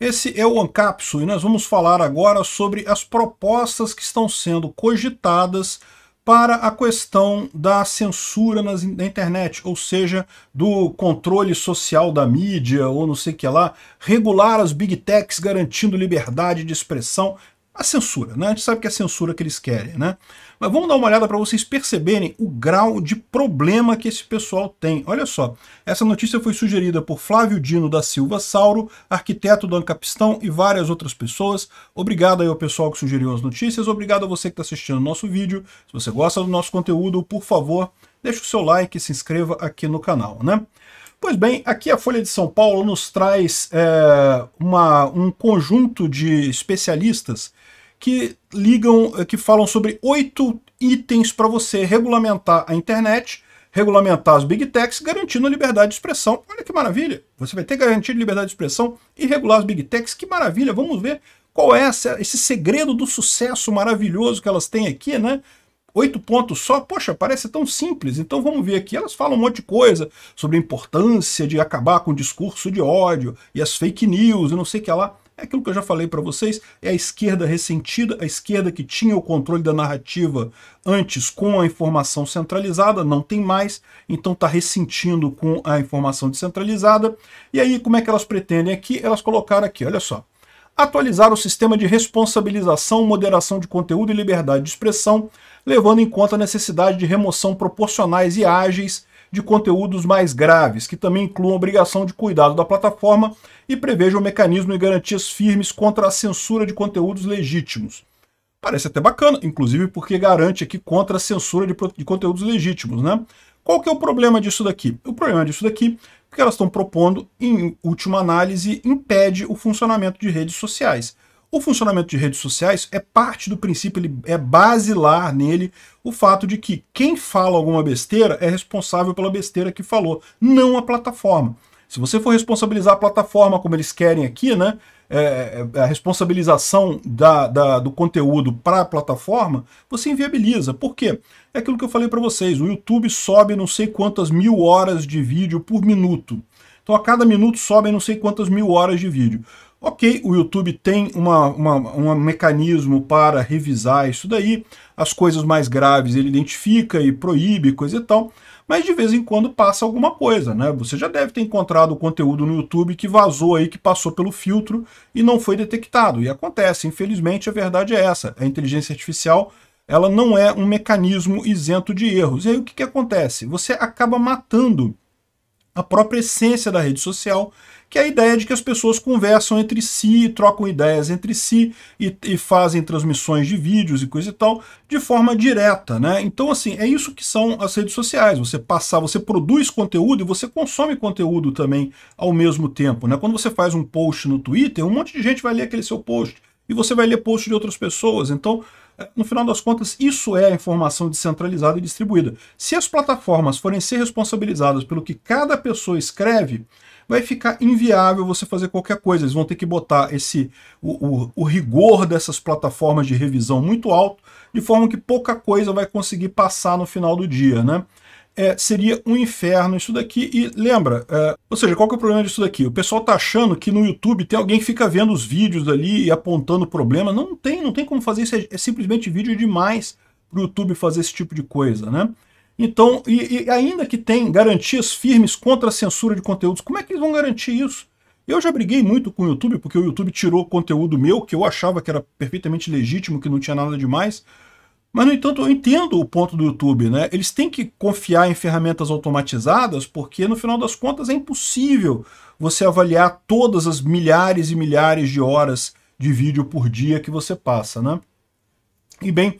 Esse é o Ancapso e nós vamos falar agora sobre as propostas que estão sendo cogitadas para a questão da censura na internet, ou seja, do controle social da mídia ou não sei o que lá, regular as big techs garantindo liberdade de expressão a censura, né? A gente sabe que é a censura que eles querem, né? Mas vamos dar uma olhada para vocês perceberem o grau de problema que esse pessoal tem. Olha só, essa notícia foi sugerida por Flávio Dino da Silva Sauro, arquiteto do Ancapistão e várias outras pessoas. Obrigado aí ao pessoal que sugeriu as notícias, obrigado a você que está assistindo o nosso vídeo. Se você gosta do nosso conteúdo, por favor, deixe o seu like e se inscreva aqui no canal, né? Pois bem, aqui a Folha de São Paulo nos traz é, uma, um conjunto de especialistas que ligam, eh, que falam sobre oito itens para você regulamentar a internet, regulamentar as big techs, garantindo a liberdade de expressão. Olha que maravilha! Você vai ter garantido liberdade de expressão e regular as big techs. Que maravilha! Vamos ver qual é essa, esse segredo do sucesso maravilhoso que elas têm aqui, né? Oito pontos só, poxa, parece tão simples. Então vamos ver aqui. Elas falam um monte de coisa sobre a importância de acabar com o discurso de ódio e as fake news e não sei o que lá. É aquilo que eu já falei para vocês, é a esquerda ressentida, a esquerda que tinha o controle da narrativa antes com a informação centralizada, não tem mais, então está ressentindo com a informação descentralizada. E aí, como é que elas pretendem aqui? Elas colocaram aqui, olha só. Atualizar o sistema de responsabilização, moderação de conteúdo e liberdade de expressão, levando em conta a necessidade de remoção proporcionais e ágeis de conteúdos mais graves, que também incluam obrigação de cuidado da plataforma e prevejam um mecanismo e garantias firmes contra a censura de conteúdos legítimos. Parece até bacana, inclusive porque garante aqui contra a censura de, de conteúdos legítimos, né? Qual que é o problema disso daqui? O problema disso daqui é que elas estão propondo, em última análise, impede o funcionamento de redes sociais. O funcionamento de redes sociais é parte do princípio, ele é basilar nele o fato de que quem fala alguma besteira é responsável pela besteira que falou, não a plataforma. Se você for responsabilizar a plataforma como eles querem aqui, né? É, é a responsabilização da, da do conteúdo para a plataforma, você inviabiliza. Por quê? É aquilo que eu falei para vocês, o YouTube sobe não sei quantas mil horas de vídeo por minuto. Então a cada minuto sobem não sei quantas mil horas de vídeo. Ok, o YouTube tem uma, uma, um mecanismo para revisar isso daí, as coisas mais graves ele identifica e proíbe, coisa e tal, mas de vez em quando passa alguma coisa, né? Você já deve ter encontrado conteúdo no YouTube que vazou aí, que passou pelo filtro e não foi detectado. E acontece, infelizmente a verdade é essa, a inteligência artificial ela não é um mecanismo isento de erros. E aí o que, que acontece? Você acaba matando a própria essência da rede social, que é a ideia de que as pessoas conversam entre si, trocam ideias entre si e, e, fazem transmissões de vídeos e coisa e tal de forma direta, né? Então, assim, é isso que são as redes sociais. Você passar, você produz conteúdo e você consome conteúdo também ao mesmo tempo, né? Quando você faz um post no Twitter, um monte de gente vai ler aquele seu post e você vai ler post de outras pessoas. Então, no final das contas, isso é a informação descentralizada e distribuída. Se as plataformas forem ser responsabilizadas pelo que cada pessoa escreve, vai ficar inviável você fazer qualquer coisa. Eles vão ter que botar esse o, o, o rigor dessas plataformas de revisão muito alto, de forma que pouca coisa vai conseguir passar no final do dia, né? é, seria um inferno isso daqui. E lembra, é, ou seja, qual que é o problema disso daqui? O pessoal tá achando que no YouTube tem alguém que fica vendo os vídeos ali e apontando o problema. Não tem, não tem como fazer isso. É, é simplesmente vídeo demais para o YouTube fazer esse tipo de coisa, né? Então, e, e, ainda que tem garantias firmes contra a censura de conteúdos, como é que eles vão garantir isso? Eu já briguei muito com o YouTube, porque o YouTube tirou conteúdo meu, que eu achava que era perfeitamente legítimo, que não tinha nada demais, mais mas, no entanto, eu entendo o ponto do YouTube, né? Eles têm que confiar em ferramentas automatizadas, porque, no final das contas, é impossível você avaliar todas as milhares e milhares de horas de vídeo por dia que você passa, né? E, bem,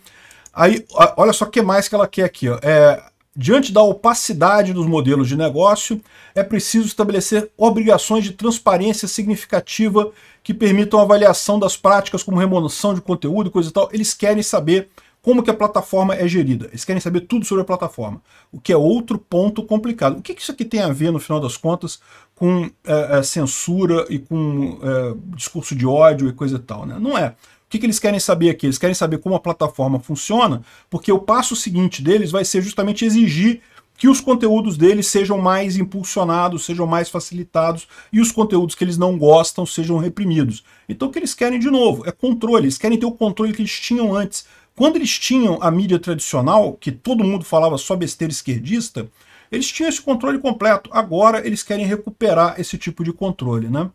aí, olha só o que mais que ela quer aqui, ó. É, Diante da opacidade dos modelos de negócio, é preciso estabelecer obrigações de transparência significativa que permitam avaliação das práticas como remoção de conteúdo e coisa e tal. Eles querem saber como que a plataforma é gerida. Eles querem saber tudo sobre a plataforma, o que é outro ponto complicado. O que, que isso aqui tem a ver, no final das contas, com é, é, censura e com é, discurso de ódio e coisa e tal? Né? Não é. O que, que, eles querem saber aqui? Eles querem saber como a plataforma funciona, porque o passo seguinte deles vai ser justamente exigir que os conteúdos deles sejam mais impulsionados, sejam mais facilitados e os conteúdos que eles não gostam sejam reprimidos. Então o que eles querem de novo é controle, eles querem ter o controle que eles tinham antes, quando eles tinham a mídia tradicional, que todo mundo falava só besteira esquerdista, eles tinham esse controle completo. Agora eles querem recuperar esse tipo de controle, né?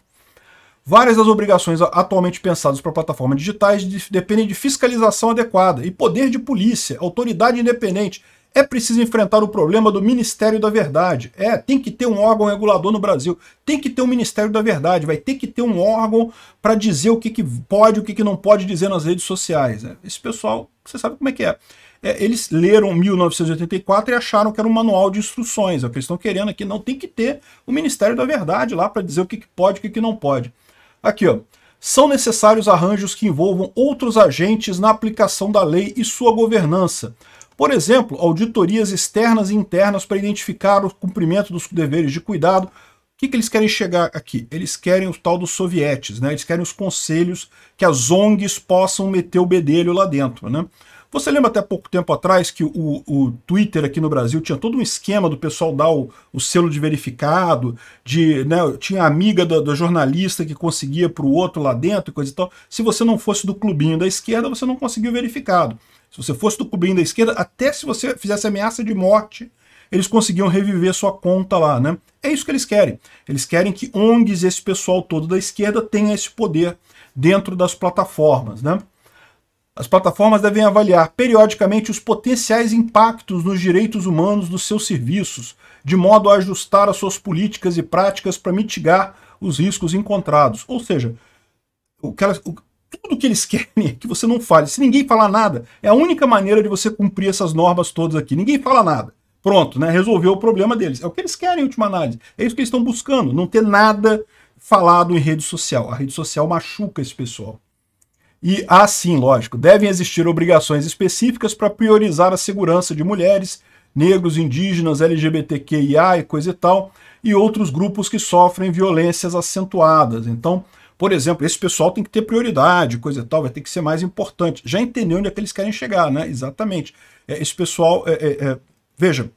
Várias das obrigações atualmente pensadas para plataformas digitais dependem de fiscalização adequada e poder de polícia, autoridade independente. É preciso enfrentar o problema do Ministério da Verdade. É, tem que ter um órgão regulador no Brasil. Tem que ter um Ministério da Verdade. Vai ter que ter um órgão para dizer o que, que pode e o que, que não pode dizer nas redes sociais. Né? Esse pessoal, você sabe como é que é. é. Eles leram 1984 e acharam que era um manual de instruções. É o que eles estão querendo aqui. Não, tem que ter o Ministério da Verdade lá para dizer o que, que pode e o que, que não pode. Aqui, ó. São necessários arranjos que envolvam outros agentes na aplicação da lei e sua governança por exemplo, auditorias externas e internas para identificar o cumprimento dos deveres de cuidado. O que, que eles querem chegar aqui? Eles querem o tal dos sovietes, né? eles querem os conselhos que as ONGs possam meter o bedelho lá dentro. Né? Você lembra até pouco tempo atrás que o, o, Twitter aqui no Brasil tinha todo um esquema do pessoal dar o, o selo de verificado, de, né, tinha amiga da, da jornalista que conseguia para o outro lá dentro e coisa e tal. Se você não fosse do clubinho da esquerda, você não conseguia o verificado. Se você fosse do cubinho da esquerda, até se você fizesse ameaça de morte, eles conseguiam reviver sua conta lá, né? É isso que eles querem. Eles querem que ONGs, esse pessoal todo da esquerda, tenha esse poder dentro das plataformas, né? As plataformas devem avaliar periodicamente os potenciais impactos nos direitos humanos dos seus serviços, de modo a ajustar as suas políticas e práticas para mitigar os riscos encontrados. Ou seja, o que, elas, tudo que eles querem é que você não fale. Se ninguém falar nada, é a única maneira de você cumprir essas normas todas aqui. Ninguém fala nada. Pronto, né? Resolveu o problema deles. É o que eles querem em última análise. É isso que eles estão buscando, não ter nada falado em rede social. A rede social machuca esse pessoal. E assim, ah, lógico, devem existir obrigações específicas para priorizar a segurança de mulheres, negros, indígenas, LGBTQIA e coisa e tal, e outros grupos que sofrem violências acentuadas. Então, por exemplo, esse pessoal tem que ter prioridade, coisa e tal, vai ter que ser mais importante. Já entendeu onde é que eles querem chegar, né? Exatamente. É, esse pessoal, é, é, é... veja,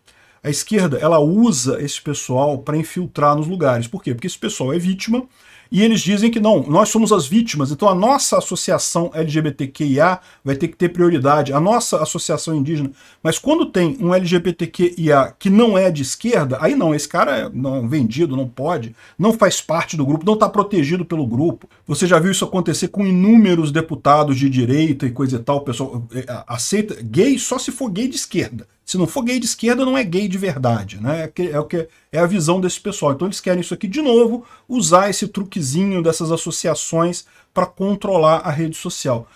a esquerda ela usa esse pessoal para infiltrar nos lugares. Por quê? Porque esse pessoal é vítima e eles dizem que não, nós somos as vítimas, então a nossa associação LGBTQIA vai ter que ter prioridade, a nossa associação indígena. Mas quando tem um LGBTQIA que não é de esquerda, aí não, esse cara é não, vendido, não pode, não faz parte do grupo, não está protegido pelo grupo. Você já viu isso acontecer com inúmeros deputados de direita e coisa e tal, o pessoal é, aceita gay só se for gay de esquerda se não for gay de esquerda, não é gay de verdade, né? É, é, o que, é a visão desse pessoal. Então eles querem isso aqui de novo, usar esse truquezinho dessas associações para controlar a rede social.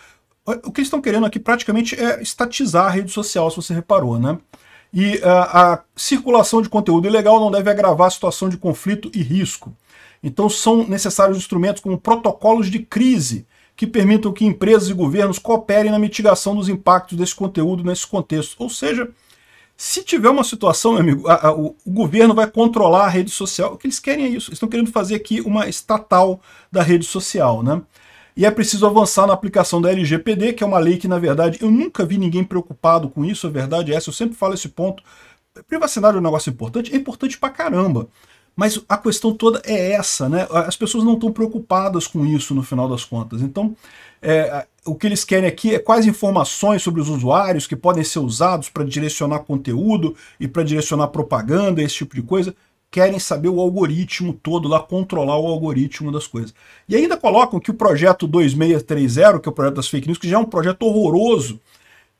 O que eles estão querendo aqui praticamente é estatizar a rede social, se você reparou, né? E a, ah, a circulação de conteúdo ilegal não deve agravar a situação de conflito e risco. Então são necessários instrumentos como protocolos de crise, que permitam que empresas e governos cooperem na mitigação dos impactos desse conteúdo nesse contexto. Ou seja, se tiver uma situação, meu amigo, a, a, o, o, governo vai controlar a rede social. O que eles querem é isso. Eles estão querendo fazer aqui uma estatal da rede social, né? E é preciso avançar na aplicação da LGPD, que é uma lei que, na verdade, eu nunca vi ninguém preocupado com isso, a verdade é essa, eu sempre falo esse ponto. Privacidade é um negócio importante, é importante pra caramba. Mas a questão toda é essa, né? As pessoas não estão preocupadas com isso no final das contas. Então, é, o que eles querem aqui é quais informações sobre os usuários que podem ser usados para direcionar conteúdo e para direcionar propaganda, esse tipo de coisa. Querem saber o algoritmo todo lá, controlar o algoritmo das coisas. E ainda colocam que o projeto 2630, que é o projeto das fake news, que já é um projeto horroroso,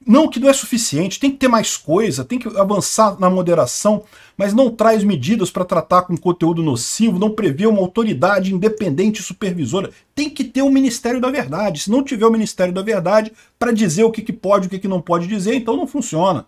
não que não é suficiente, tem que ter mais coisa, tem que avançar na moderação, mas não traz medidas para tratar com conteúdo nocivo, não prevê uma autoridade independente supervisora. Tem que ter o um Ministério da Verdade. Se não tiver o Ministério da Verdade para dizer o que, que pode e o que, que não pode dizer, então não funciona.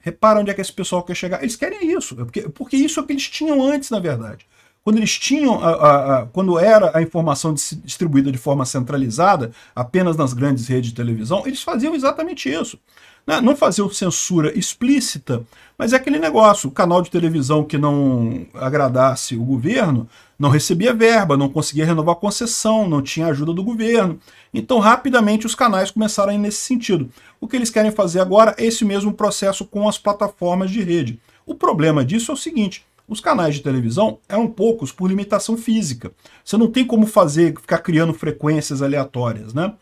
Repara onde é que esse pessoal quer chegar. Eles querem isso, é porque, porque isso é o que eles tinham antes, na verdade. Quando eles tinham, a, a, a, quando era a informação distribuída de forma centralizada, apenas nas grandes redes de televisão, eles faziam exatamente isso. Né? Não faziam censura explícita, mas é aquele negócio, o canal de televisão que não agradasse o governo, não recebia verba, não conseguia renovar a concessão, não tinha ajuda do governo. Então, rapidamente, os canais começaram a ir nesse sentido. O que eles querem fazer agora é esse mesmo processo com as plataformas de rede. O problema disso é o seguinte, os canais de televisão eram poucos por limitação física. Você não tem como fazer, ficar criando frequências aleatórias, né?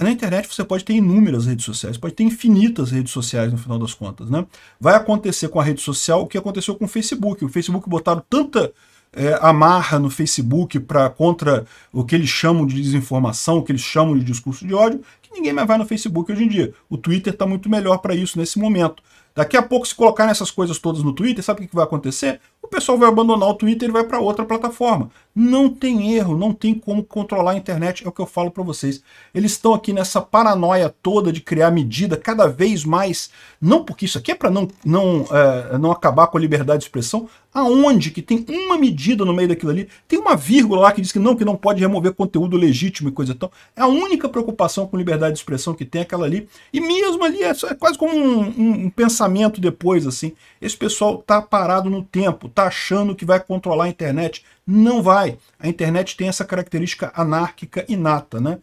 Na internet você pode ter inúmeras redes sociais, pode ter infinitas redes sociais no final das contas, né? Vai acontecer com a rede social o que aconteceu com o Facebook. O Facebook botaram tanta é, amarra no Facebook para contra o que eles chamam de desinformação, o que eles chamam de discurso de ódio, que ninguém mais vai no Facebook hoje em dia. O Twitter está muito melhor para isso nesse momento. Daqui a pouco, se colocar nessas coisas todas no Twitter, sabe o que vai acontecer? o pessoal vai abandonar o Twitter e vai para outra plataforma. Não tem erro, não tem como controlar a internet, é o que eu falo para vocês. Eles estão aqui nessa paranoia toda de criar medida cada vez mais, não porque isso aqui é para não, não, é, não acabar com a liberdade de expressão, aonde que tem uma medida no meio daquilo ali, tem uma vírgula lá que diz que não, que não pode remover conteúdo legítimo e coisa tal. É a única preocupação com liberdade de expressão que tem é aquela ali. E mesmo ali é, é quase como um, um, um pensamento depois, assim. Esse pessoal tá parado no tempo, está achando que vai controlar a internet. Não vai. A internet tem essa característica anárquica inata, né?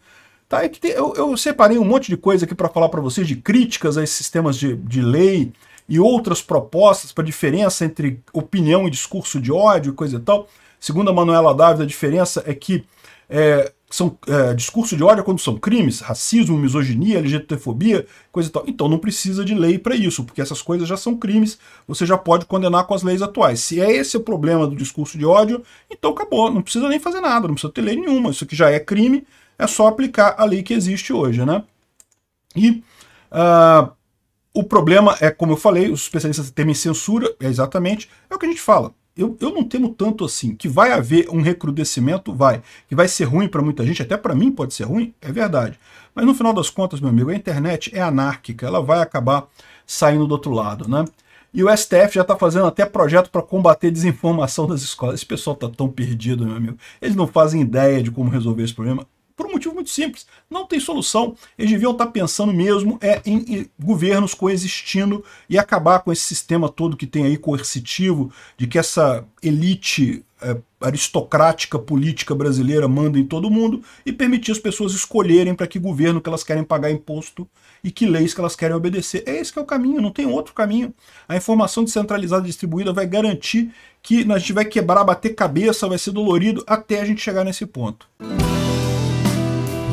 Tá, é tem, eu, eu, separei um monte de coisa aqui para falar para vocês, de críticas a esses sistemas de, de lei e outras propostas para diferença entre opinião e discurso de ódio e coisa e tal. Segundo a Manuela Dávila, a diferença é que é, são é, discurso de ódio é quando são crimes, racismo, misoginia, LGBTfobia, coisa e tal. Então não precisa de lei para isso, porque essas coisas já são crimes, você já pode condenar com as leis atuais. Se é esse o problema do discurso de ódio, então acabou, não precisa nem fazer nada, não precisa ter lei nenhuma. Isso que já é crime, é só aplicar a lei que existe hoje, né? E uh, o problema é, como eu falei, os especialistas temem censura, é exatamente, é o que a gente fala eu, eu não temo tanto assim. Que vai haver um recrudescimento, vai. Que vai ser ruim para muita gente, até para mim pode ser ruim, é verdade. Mas no final das contas, meu amigo, a internet é anárquica, ela vai acabar saindo do outro lado, né? E o STF já está fazendo até projeto para combater desinformação das escolas. Esse pessoal está tão perdido, meu amigo. Eles não fazem ideia de como resolver esse problema. Por um motivo muito simples, não tem solução. Eles deviam estar pensando mesmo é, em, em governos coexistindo e acabar com esse sistema todo que tem aí coercitivo, de que essa elite é, aristocrática política brasileira manda em todo mundo e permitir as pessoas escolherem para que governo que elas querem pagar imposto e que leis que elas querem obedecer. É esse que é o caminho, não tem outro caminho. A informação descentralizada e distribuída vai garantir que a gente vai quebrar, bater cabeça, vai ser dolorido até a gente chegar nesse ponto.